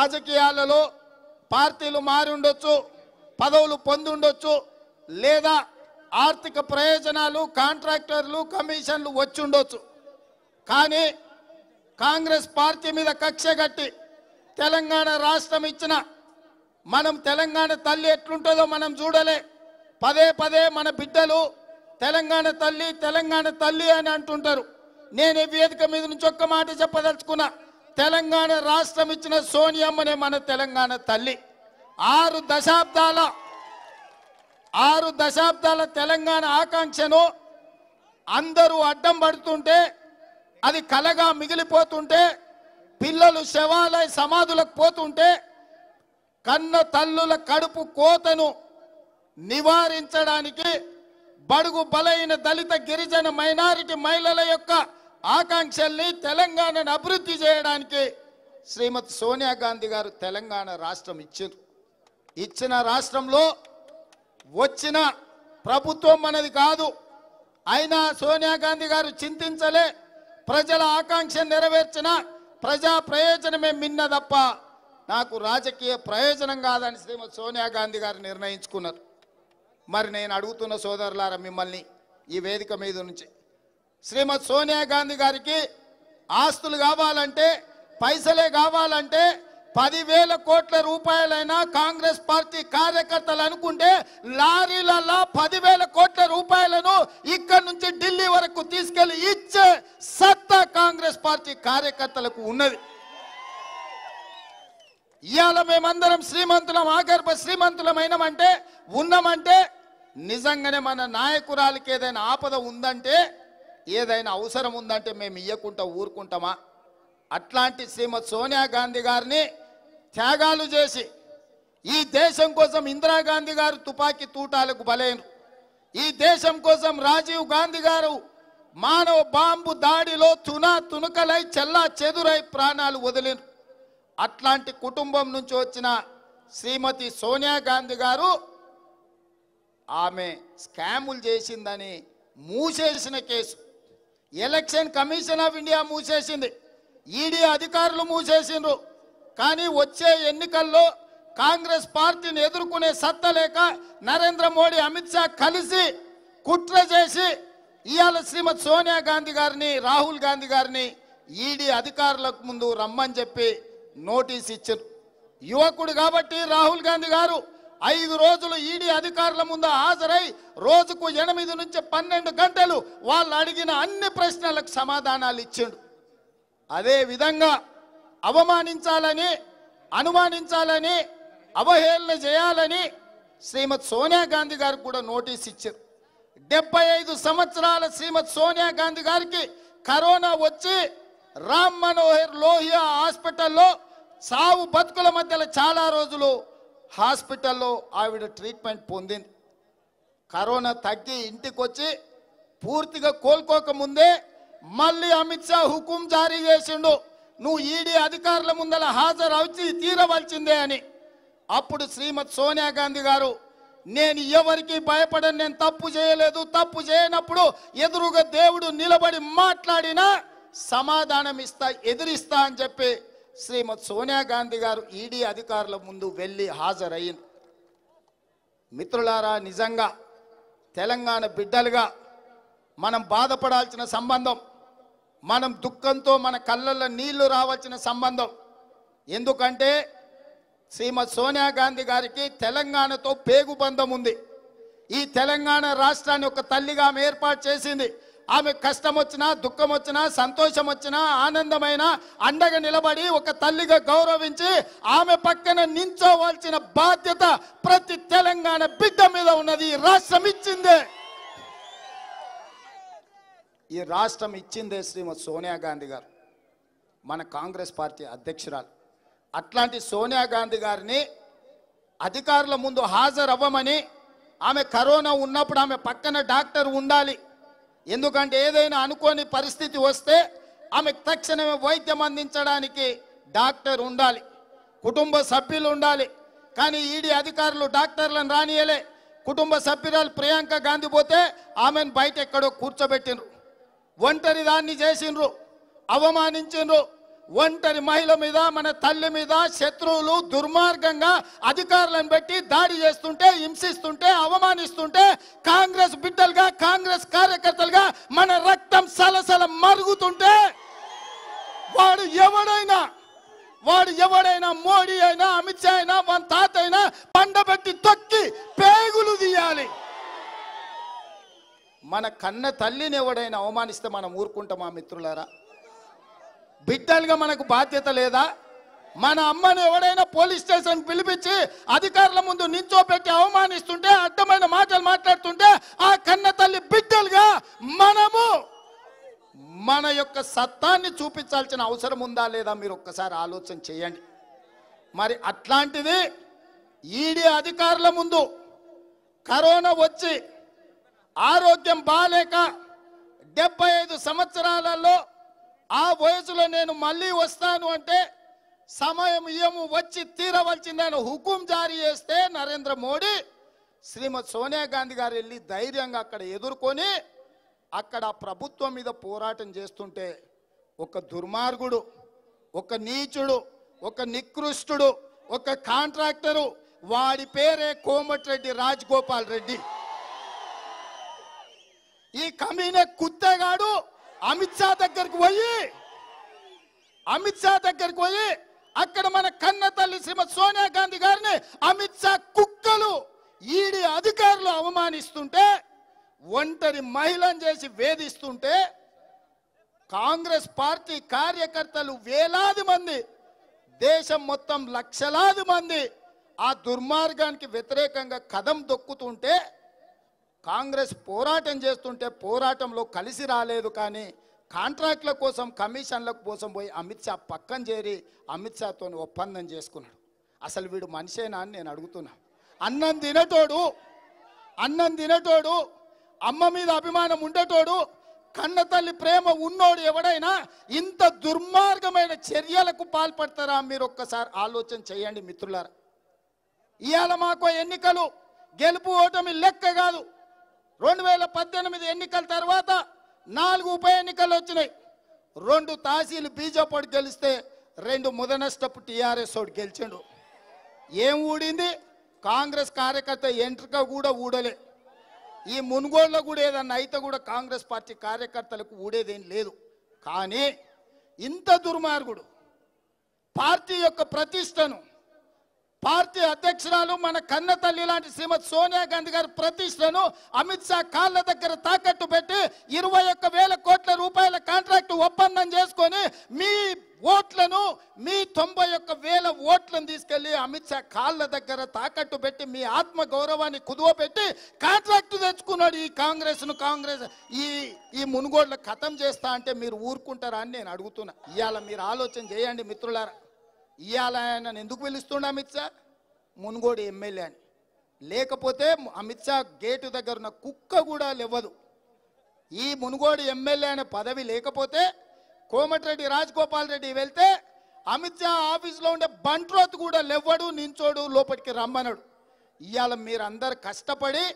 రాజకీయాలలో పార్టీలు మారుండొచ్చు పదవులు పొందుండొచ్చు లేదా ఆర్థిక ప్రయోజనాలు కాంట్రాక్టర్లు కమిషన్లు వచ్చుండొచ్చు కానీ కాంగ్రెస్ పార్టీ మీద కక్ష కట్టి తెలంగాణ రాష్ట్రం ఇచ్చిన మనం తెలంగాణ తల్లి ఎట్లుంటుందో మనం చూడలే పదే పదే మన బిడ్డలు తెలంగాణ తల్లి తెలంగాణ తల్లి అని అంటుంటారు నేను వేదిక మీద నుంచి ఒక్క మాట చెప్పదలుచుకున్నా తెలంగాణ రాష్ట్రం ఇచ్చిన సోనియమ్మనే మన తెలంగాణ తల్లి ఆరు దశాబ్దాల ఆరు దశాబ్దాల తెలంగాణ ఆకాంక్షను అందరూ అడ్డం పడుతుంటే అది కలగా మిగిలిపోతుంటే పిల్లలు శవాలయ సమాధులకు పోతుంటే కన్న తల్లుల కడుపు కోతను నివారించడానికి బడుగు బలైన దళిత గిరిజన మైనారిటీ మహిళల యొక్క ఆకాంక్షల్ని తెలంగాణను అభివృద్ధి చేయడానికి శ్రీమతి సోనియా గాంధీ గారు తెలంగాణ రాష్ట్రం ఇచ్చారు ఇచ్చిన రాష్ట్రంలో వచ్చిన ప్రభుత్వం మనది కాదు అయినా సోనియా గాంధీ గారు చింతించలే ప్రజల ఆకాంక్ష నెరవేర్చిన ప్రజా ప్రయోజనమే మిన్న తప్ప నాకు రాజకీయ ప్రయోజనం కాదని శ్రీమతి సోనియా గాంధీ గారు నిర్ణయించుకున్నారు మరి నేను అడుగుతున్న సోదరులారా మిమ్మల్ని ఈ వేదిక మీద నుంచి శ్రీమతి సోనియా గాంధీ గారికి ఆస్తులు కావాలంటే పైసలే కావాలంటే పదివేల కోట్ల రూపాయలైనా కాంగ్రెస్ పార్టీ కార్యకర్తలు అనుకుంటే లారీలలో పదివేల కోట్ల రూపాయలను ఇక్కడ నుంచి ఢిల్లీ వరకు తీసుకెళ్లి ఇచ్చే సత్తా కాంగ్రెస్ పార్టీ కార్యకర్తలకు ఉన్నది ఇవాళ మేమందరం శ్రీమంతులం ఆగర్భ శ్రీమంతులమైనమంటే ఉన్నామంటే నిజంగానే మన నాయకురాలకి ఏదైనా ఆపద ఉందంటే ఏదైనా అవసరం ఉందంటే మేము ఇయ్యకుండా ఊరుకుంటామా అట్లాంటి శ్రీమతి సోనియా గాంధీ గారిని త్యాగాలు చేసి ఈ దేశం కోసం ఇందిరాగాంధీ గారు తుపాకీ తూటాలకు బలైన ఈ దేశం కోసం రాజీవ్ గాంధీ గారు మానవ బాంబు దాడిలో తునా తునుకలై చెల్లా చెదురై ప్రాణాలు వదిలిను అట్లాంటి కుటుంబం నుంచి వచ్చిన శ్రీమతి సోనియా గాంధీ గారు ఆమె స్కాములు చేసిందని మూసేసిన case election commission of India మూసేసింది ఈడీ e అధికారులు మూసేసిండ్రు కానీ వచ్చే ఎన్నికల్లో కాంగ్రెస్ పార్టీని ఎదుర్కొనే సత్తా లేక నరేంద్ర మోడీ అమిత్ షా కలిసి కుట్ర చేసి ఇవాళ శ్రీమతి సోనియా గాంధీ గారిని రాహుల్ గాంధీ గారిని ఈడీ e అధికారులకు ముందు రమ్మని చెప్పి నోటీస్ ఇచ్చారు యువకుడు కాబట్టి రాహుల్ గాంధీ గారు ఐదు రోజులు ఈడీ అధికారుల ముందు హాజరై రోజుకు ఎనిమిది నుంచి పన్నెండు గంటలు వాళ్ళు అడిగిన అన్ని ప్రశ్నలకు సమాధానాలు ఇచ్చాడు అదే విధంగా అవమానించాలని అనుమానించాలని అవహేళన చేయాలని శ్రీమతి సోనియా గాంధీ గారికి కూడా నోటీస్ ఇచ్చారు డెబ్బై ఐదు సంవత్సరాల శ్రీమతి సోనియా గాంధీ గారికి కరోనా వచ్చి రామ్ మనోహర్ లోహియా హాస్పిటల్లో సావు బతుకుల మధ్యలో చాలా రోజులు హాస్పిటల్లో ఆవిడ ట్రీట్మెంట్ పొందింది కరోనా తగ్గి ఇంటికి వచ్చి పూర్తిగా కోలుకోకముందే మళ్ళీ అమిత్ షా హుకుం జారీ చేసిండు నువ్వు ఈడీ అధికారుల ముందల హాజరు వచ్చి తీరవలసిందే అని అప్పుడు శ్రీమతి సోనియా గాంధీ గారు నేను ఎవరికి భయపడను నేను తప్పు చేయలేదు తప్పు చేయనప్పుడు ఎదురుగా దేవుడు నిలబడి మాట్లాడినా సమాధానం ఇస్తా ఎదిరిస్తా అని చెప్పి శ్రీమతి సోనియా గాంధీ గారు ఈడీ అధికారుల ముందు వెళ్ళి హాజరయ్యింది మిత్రులారా నిజంగా తెలంగాణ బిడ్డలుగా మనం బాధపడాల్సిన సంబంధం మనం దుఃఖంతో మన కళ్ళల్లో నీళ్లు రావాల్సిన సంబంధం ఎందుకంటే శ్రీమతి సోనియా గాంధీ గారికి తెలంగాణతో పేగుబంధం ఉంది ఈ తెలంగాణ రాష్ట్రాన్ని ఒక తల్లిగా ఏర్పాటు చేసింది ఆమె కష్టం వచ్చినా దుఃఖం వచ్చినా సంతోషం వచ్చినా ఆనందమైన అండగా నిలబడి ఒక తల్లిగా గౌరవించి ఆమె పక్కన నించోవాల్సిన బాధ్యత ప్రతి తెలంగాణ బిడ్డ మీద ఉన్నది ఈ రాష్ట్రం ఇచ్చిందే ఈ రాష్ట్రం ఇచ్చిందే శ్రీమతి సోనియా గాంధీ గారు మన కాంగ్రెస్ పార్టీ అధ్యక్షురాలు అట్లాంటి సోనియా గాంధీ గారిని అధికారుల ముందు హాజరవ్వమని ఆమె కరోనా ఉన్నప్పుడు ఆమె పక్కన డాక్టర్ ఉండాలి ఎందుకంటే ఏదైనా అనుకోని పరిస్థితి వస్తే ఆమెకు తక్షణమే వైద్యం అందించడానికి డాక్టర్ ఉండాలి కుటుంబ సభ్యులు ఉండాలి కానీ ఈడీ అధికారులు డాక్టర్లను రానియలే కుటుంబ సభ్యురాలు ప్రియాంక గాంధీ పోతే ఆమెను బయట ఎక్కడో కూర్చోబెట్టినరు ఒంటరి దాన్ని చేసిండ్రు అవమానించిండ్రు ఒంటరి మహిళ మీద మన తల్లి మీద శత్రువులు దుర్మార్గంగా అధికారులను పెట్టి దాడి చేస్తుంటే హింసిస్తుంటే అవమానిస్తుంటే కాంగ్రెస్ బిడ్డలుగా కాంగ్రెస్ కార్యకర్తలుగా మన రక్తం సలసల మరుగుతుంటే వాడు ఎవడైనా వాడు ఎవడైనా మోడీ అయినా అమిత్ షా అయినా మన తాత అయినా పండబెట్టి తొక్కి పేగులు తీయాలి మన కన్న తల్లిని ఎవడైనా అవమానిస్తే మనం ఊరుకుంటామా మిత్రులారా బిడ్డలుగా మనకు బాధ్యత లేదా మన అమ్మని ఎవడైనా పోలీస్ స్టేషన్ పిలిపించి అధికారుల ముందు నించోపెట్టి అవమానిస్తుంటే అడ్డమైన మాటలు మాట్లాడుతుంటే ఆ కన్న తల్లి బిడ్డలుగా మనము మన యొక్క సత్తాన్ని చూపించాల్సిన అవసరం ఉందా లేదా మీరు ఒక్కసారి ఆలోచన చేయండి మరి అట్లాంటిది ఈడీ అధికారుల ముందు కరోనా వచ్చి ఆరోగ్యం బాగాలేక డెబ్బై ఐదు సంవత్సరాలలో ఆ వయసులో నేను మళ్ళీ వస్తాను అంటే సమయం ఇయము వచ్చి తీరవలసిందని హుకుం జారీ చేస్తే నరేంద్ర మోడీ శ్రీమతి సోనియా గాంధీ గారు వెళ్ళి ధైర్యంగా అక్కడ ఎదుర్కొని అక్కడ ప్రభుత్వం మీద పోరాటం చేస్తుంటే ఒక దుర్మార్గుడు ఒక నీచుడు ఒక నికృష్టుడు ఒక కాంట్రాక్టరు వాడి పేరే కోమటిరెడ్డి రాజగోపాల్ రెడ్డి ఈ కమీనే కుత్తగాడు అమిత్ షా దగ్గరికి పోయి అమిత్ షా దగ్గరికి పోయి అక్కడ మన కన్న తల్లి శ్రీమతి సోనియా గాంధీ గారిని అమిత్ షా కుక్కలు ఈడి అధికారులు అవమానిస్తుంటే ఒంటరి మహిళను చేసి వేధిస్తుంటే కాంగ్రెస్ పార్టీ కార్యకర్తలు వేలాది మంది దేశం మొత్తం లక్షలాది మంది ఆ దుర్మార్గానికి వ్యతిరేకంగా కథం దొక్కుతుంటే కాంగ్రెస్ పోరాటం చేస్తుంటే పోరాటంలో కలిసి రాలేదు కానీ కాంట్రాక్ట్ల కోసం కమిషన్ల కోసం పోయి అమిత్ షా పక్కన చేరి అమిత్ షాతో ఒప్పందం చేసుకున్నాడు అసలు వీడు మనిషేనా అని నేను అడుగుతున్నా అన్నం తినటోడు అన్నం తినటోడు అమ్మ మీద అభిమానం ఉండేటోడు కన్న తల్లి ప్రేమ ఉన్నోడు ఎవడైనా ఇంత దుర్మార్గమైన చర్యలకు పాల్పడతారా మీరు ఒక్కసారి ఆలోచన చేయండి మిత్రులారా ఇవాళ మాకు ఎన్నికలు గెలుపు ఓటమి లెక్క కాదు రెండు వేల పద్దెనిమిది ఎన్నికల తర్వాత నాలుగు ఉప ఎన్నికలు వచ్చినాయి రెండు తహసీలు బీజేపీ గెలిస్తే రెండు ముదనష్టపు టీఆర్ఎస్ ఒకటి గెలిచిండు ఏం ఊడింది కాంగ్రెస్ కార్యకర్త ఎంట్రీగా కూడా ఊడలే ఈ మునుగోడులో కూడా ఏదన్నా అయితే కూడా కాంగ్రెస్ పార్టీ కార్యకర్తలకు ఊడేదేం లేదు కానీ ఇంత దుర్మార్గుడు పార్టీ యొక్క ప్రతిష్టను పార్టీ అధ్యక్షురాలు మన కన్న తల్లి లాంటి శ్రీమతి సోనియా గాంధీ గారి ప్రతిష్టను అమిత్ షా కాళ్ళ దగ్గర తాకట్టు పెట్టి ఇరవై ఒక్క వేల కోట్ల రూపాయల కాంట్రాక్ట్ ఒప్పందం చేసుకొని మీ ఓట్లను మీ తొంభై ఒక్క వేల ఓట్లను తీసుకెళ్లి అమిత్ షా కాళ్ళ దగ్గర తాకట్టు పెట్టి మీ ఆత్మ గౌరవాన్ని కుదువ పెట్టి కాంట్రాక్ట్ తెచ్చుకున్నాడు ఈ కాంగ్రెస్ను కాంగ్రెస్ ఈ ఈ మునుగోడ్ల కథం చేస్తా అంటే మీరు ఊరుకుంటారా అని నేను అడుగుతున్నా ఇవాళ మీరు ఆలోచన చేయండి మిత్రులారా ఇవాళ నన్ను ఎందుకు పిలుస్తుండే అమిత్ షా మునుగోడు ఎమ్మెల్యే అని లేకపోతే అమిత్ షా గేటు దగ్గర ఉన్న కుక్క కూడా లేవదు ఈ మునుగోడు ఎమ్మెల్యే అనే పదవి లేకపోతే కోమటిరెడ్డి రాజగోపాల్ రెడ్డి వెళ్తే అమిత్ షా ఆఫీస్లో ఉండే బంట్రోత్ కూడా లెవ్వడు నించోడు లోపలికి రమ్మనడు ఇవాళ మీరందరు కష్టపడి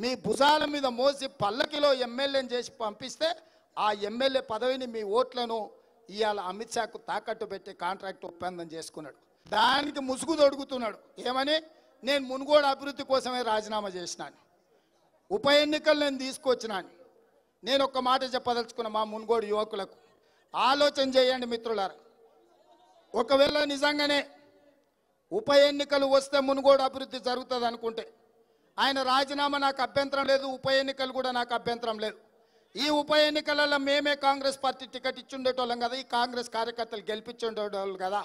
మీ భుజాల మీద మోసి పల్లకిలో ఎమ్మెల్యేని చేసి పంపిస్తే ఆ ఎమ్మెల్యే పదవిని మీ ఓట్లను ఇవాళ అమిత్ షాకు తాకట్టు పెట్టి కాంట్రాక్ట్ ఒప్పందం చేసుకున్నాడు దానికి ముసుగు తొడుగుతున్నాడు ఏమని నేను మునుగోడు అభివృద్ధి కోసమే రాజీనామా చేసినాను ఉప ఎన్నికలు నేను తీసుకొచ్చినాను నేను ఒక్క మాట చెప్పదలుచుకున్న మా మునుగోడు యువకులకు ఆలోచన చేయండి మిత్రులారు ఒకవేళ నిజంగానే ఉప ఎన్నికలు వస్తే మునుగోడు అభివృద్ధి జరుగుతుంది అనుకుంటే ఆయన రాజీనామా నాకు అభ్యంతరం లేదు ఉప ఎన్నికలు కూడా నాకు అభ్యంతరం లేదు ఈ ఉప ఎన్నికలలో మేమే కాంగ్రెస్ పార్టీ టికెట్ ఇచ్చుండేటోళ్ళం కదా ఈ కాంగ్రెస్ కార్యకర్తలు గెలిపించుండేటోళ్ళు కదా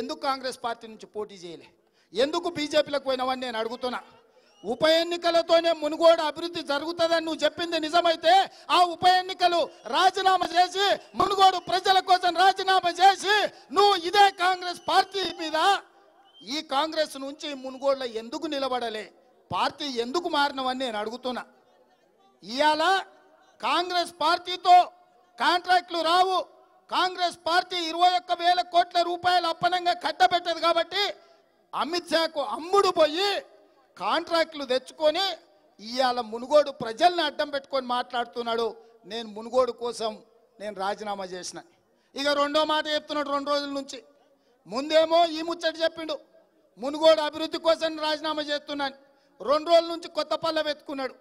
ఎందుకు కాంగ్రెస్ పార్టీ నుంచి పోటీ చేయలే ఎందుకు బీజేపీలకు పోయినవని నేను అడుగుతున్నా ఉప ఎన్నికలతోనే మునుగోడ అభివృద్ధి జరుగుతుందని నువ్వు చెప్పింది నిజమైతే ఆ ఉప ఎన్నికలు రాజీనామా చేసి మునుగోడు ప్రజల కోసం రాజీనామా చేసి నువ్వు ఇదే కాంగ్రెస్ పార్టీ మీద ఈ కాంగ్రెస్ నుంచి మునుగోడలో ఎందుకు నిలబడలే పార్టీ ఎందుకు మారినవని నేను అడుగుతున్నా ఇవాళ కాంగ్రెస్ పార్టీతో కాంట్రాక్ట్లు రావు కాంగ్రెస్ పార్టీ ఇరవై ఒక్క వేల కోట్ల రూపాయలు అప్పనంగా కట్టబెట్టదు కాబట్టి అమిత్ షాకు అమ్ముడు పోయి కాంట్రాక్ట్లు తెచ్చుకొని ఇవాళ మునుగోడు ప్రజల్ని అడ్డం పెట్టుకొని మాట్లాడుతున్నాడు నేను మునుగోడు కోసం నేను రాజీనామా చేసిన ఇక రెండో మాట చెప్తున్నాడు రెండు రోజుల నుంచి ముందేమో ఈ ముచ్చట చెప్పిండు మునుగోడు అభివృద్ధి కోసం రాజీనామా చేస్తున్నాను రెండు రోజుల నుంచి కొత్త పళ్ళ పెట్టుకున్నాడు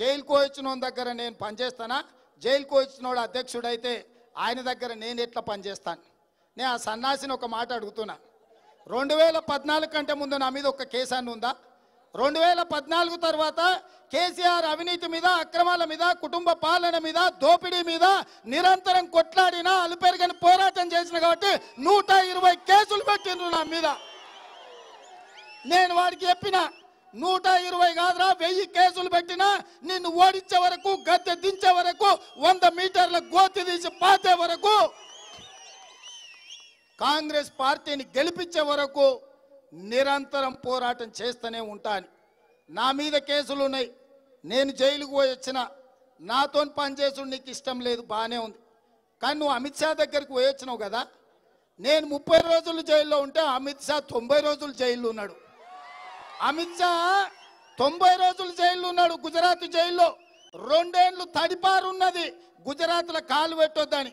జైలుకు వచ్చిన దగ్గర నేను పనిచేస్తానా జైలుకు వచ్చినోడు అధ్యక్షుడైతే ఆయన దగ్గర నేను ఎట్లా పనిచేస్తాను నేను ఆ సన్నాసిని ఒక మాట అడుగుతున్నా రెండు వేల పద్నాలుగు కంటే ముందు నా మీద ఒక కేసు అని ఉందా రెండు వేల పద్నాలుగు తర్వాత కేసీఆర్ అవినీతి మీద అక్రమాల మీద కుటుంబ పాలన మీద దోపిడీ మీద నిరంతరం కొట్లాడిన అలుపెరగని పోరాటం చేసిన కాబట్టి నూట ఇరవై కేసులు పెట్టిండ్రు నా మీద నేను వాడికి చెప్పిన నూట ఇరవై కాదురా వెయ్యి కేసులు పెట్టినా నిన్ను ఓడించే వరకు గద్దె దించే వరకు వంద మీటర్ల గోతి తీసి పాతే వరకు కాంగ్రెస్ పార్టీని గెలిపించే వరకు నిరంతరం పోరాటం చేస్తూనే ఉంటాను నా మీద కేసులు ఉన్నాయి నేను జైలుకు పోయి వచ్చిన నాతో పనిచేసుడు నీకు ఇష్టం లేదు బాగానే ఉంది కానీ నువ్వు అమిత్ షా దగ్గరికి పోయొచ్చినావు కదా నేను ముప్పై రోజులు జైల్లో ఉంటే అమిత్ షా తొంభై రోజులు జైల్లో ఉన్నాడు అమిత్ షా తొంభై రోజులు జైల్లో ఉన్నాడు గుజరాత్ జైల్లో రెండేళ్లు తడిపారున్నది గుజరాత్లో కాలు పెట్టొద్దని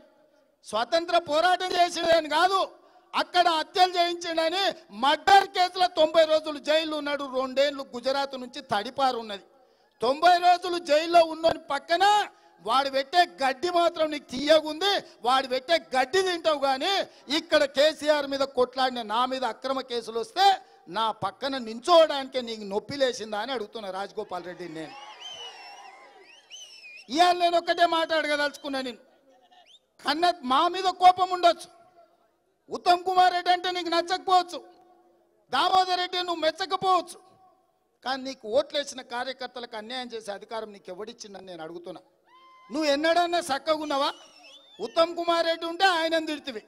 స్వతంత్ర పోరాటం చేసేదని కాదు అక్కడ హత్యలు చేయించడని మర్డర్ కేసులో తొంభై రోజులు జైలు ఉన్నాడు రెండేళ్లు గుజరాత్ నుంచి తడిపారున్నది తొంభై రోజులు జైల్లో ఉన్నోని పక్కన వాడు పెట్టే గడ్డి మాత్రం నీకు తీయగుంది వాడు పెట్టే గడ్డి తింటావు కానీ ఇక్కడ కేసీఆర్ మీద కొట్లాడిన నా మీద అక్రమ కేసులు వస్తే నా పక్కన నించోవడానికే నీకు నొప్పి లేచిందా అని అడుగుతున్నా రాజగోపాల్ రెడ్డిని నేను ఇవాళ నేను ఒక్కటే మాట అడగదలుచుకున్నా నేను కన్న మా మీద కోపం ఉండొచ్చు ఉత్తమ్ కుమార్ రెడ్డి అంటే నీకు నచ్చకపోవచ్చు దామోదర్ రెడ్డి నువ్వు మెచ్చకపోవచ్చు కానీ నీకు ఓట్లేసిన కార్యకర్తలకు అన్యాయం చేసే అధికారం నీకు ఎవడిచ్చిందని నేను అడుగుతున్నా నువ్వు ఎన్నడన్నా ఉన్నావా ఉత్తమ్ కుమార్ రెడ్డి ఉంటే ఆయన తిడితివి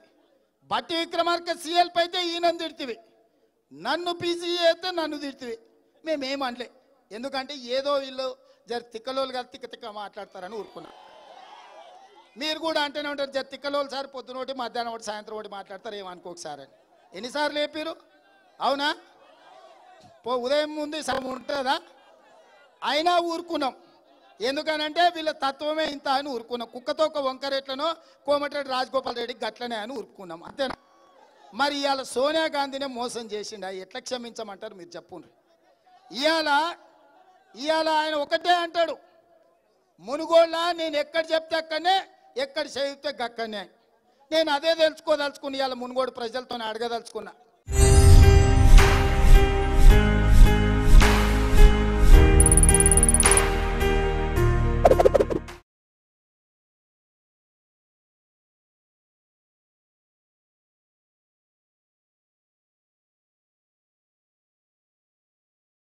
బట్టి విక్రమార్క సీఎల్పై అయితే ఈయన తిడితివి నన్ను పీసీ చేస్తే నన్ను తిడుతుంది మేమేం అనలే ఎందుకంటే ఏదో వీళ్ళు జర తిక్కలోలు గారు తిక్క తిక్క మాట్లాడతారని ఊరుకున్నా మీరు కూడా అంటేనే ఉంటారు జర తిక్కలోలు సార్ పొద్దున ఒకటి మధ్యాహ్నం ఒకటి సాయంత్రం ఒకటి మాట్లాడతారు ఏమనుకోకసారి అని ఎన్నిసార్లు లేపారు అవునా పో ఉదయం ముందు సగం ఉంటుందా అయినా ఊరుకున్నాం ఎందుకనంటే వీళ్ళ తత్వమే ఇంత అని ఊరుకున్నాం కుక్కతో ఒక వంకరెట్లనో కోమటిరెడ్డి రాజగోపాల్ రెడ్డి గట్లనే అని ఊరుకున్నాం అంతేనా మరి ఇవాళ సోనియా గాంధీనే మోసం చేసిండు ఎట్లా క్షమించమంటారు మీరు చెప్పండి ఇవాళ ఇవాళ ఆయన ఒకటే అంటాడు మునుగోళ్ళ నేను ఎక్కడ చెప్తే అక్కడనే ఎక్కడ చెప్తే గక్కనే నేను అదే తెలుసుకోదలుచుకుని ఇవాళ మునుగోడు ప్రజలతో అడగదలుచుకున్నా